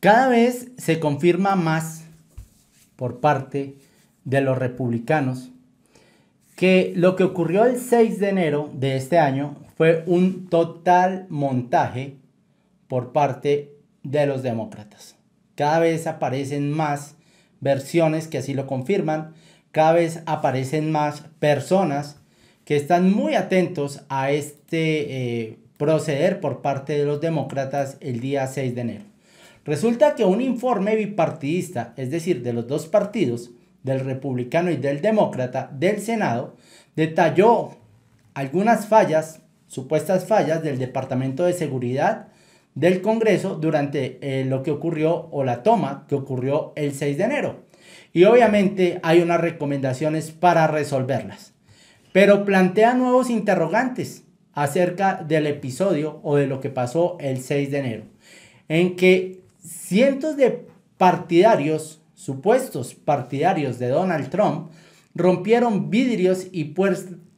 Cada vez se confirma más por parte de los republicanos que lo que ocurrió el 6 de enero de este año fue un total montaje por parte de los demócratas. Cada vez aparecen más versiones que así lo confirman, cada vez aparecen más personas que están muy atentos a este eh, proceder por parte de los demócratas el día 6 de enero. Resulta que un informe bipartidista, es decir, de los dos partidos, del republicano y del demócrata del Senado, detalló algunas fallas, supuestas fallas del Departamento de Seguridad del Congreso durante eh, lo que ocurrió o la toma que ocurrió el 6 de enero. Y obviamente hay unas recomendaciones para resolverlas. Pero plantea nuevos interrogantes acerca del episodio o de lo que pasó el 6 de enero, en que Cientos de partidarios, supuestos partidarios de Donald Trump, rompieron vidrios y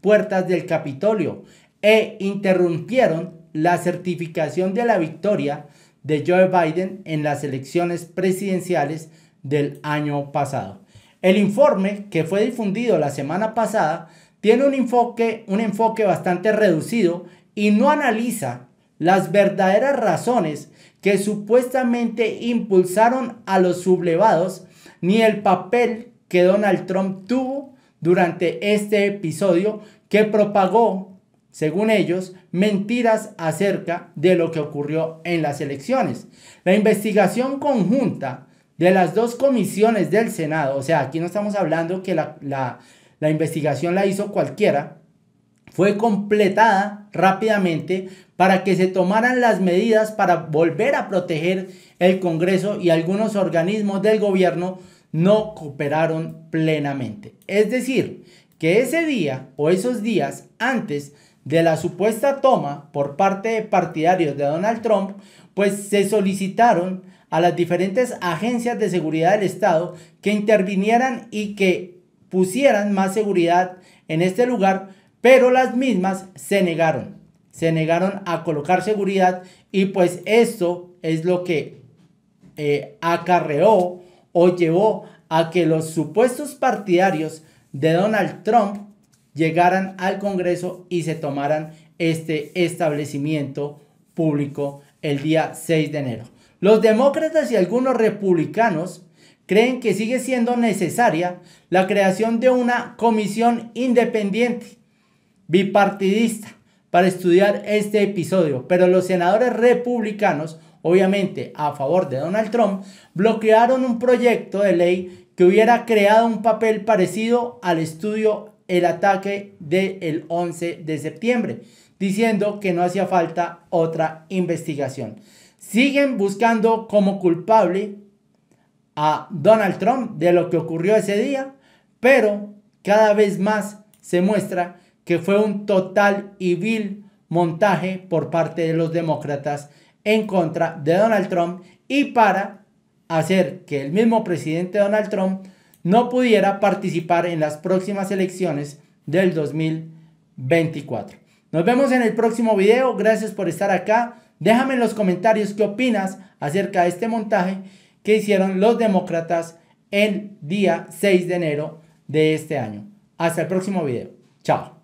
puertas del Capitolio e interrumpieron la certificación de la victoria de Joe Biden en las elecciones presidenciales del año pasado. El informe que fue difundido la semana pasada tiene un enfoque, un enfoque bastante reducido y no analiza las verdaderas razones que supuestamente impulsaron a los sublevados, ni el papel que Donald Trump tuvo durante este episodio que propagó, según ellos, mentiras acerca de lo que ocurrió en las elecciones. La investigación conjunta de las dos comisiones del Senado, o sea, aquí no estamos hablando que la, investigación la hizo cualquiera, fue completada rápidamente para que se tomaran las medidas para volver a proteger el Congreso y algunos organismos del gobierno no cooperaron plenamente. Es decir, que ese día o esos días antes de la supuesta toma por parte de partidarios de Donald Trump, pues se solicitaron a las diferentes agencias de seguridad del Estado que intervinieran y que pusieran más seguridad en este lugar pero las mismas se negaron, se negaron a colocar seguridad y pues esto es lo que eh, acarreó o llevó a que los supuestos partidarios de Donald Trump llegaran al Congreso y se tomaran este establecimiento público el día 6 de enero. Los demócratas y algunos republicanos creen que sigue siendo necesaria la creación de una comisión independiente bipartidista para estudiar este episodio, pero los senadores republicanos, obviamente a favor de Donald Trump, bloquearon un proyecto de ley que hubiera creado un papel parecido al estudio el ataque del 11 de septiembre, diciendo que no hacía falta otra investigación. Siguen buscando como culpable a Donald Trump de lo que ocurrió ese día, pero cada vez más se muestra que fue un total y vil montaje por parte de los demócratas en contra de Donald Trump y para hacer que el mismo presidente Donald Trump no pudiera participar en las próximas elecciones del 2024. Nos vemos en el próximo video, gracias por estar acá. Déjame en los comentarios qué opinas acerca de este montaje que hicieron los demócratas el día 6 de enero de este año. Hasta el próximo video. Chao.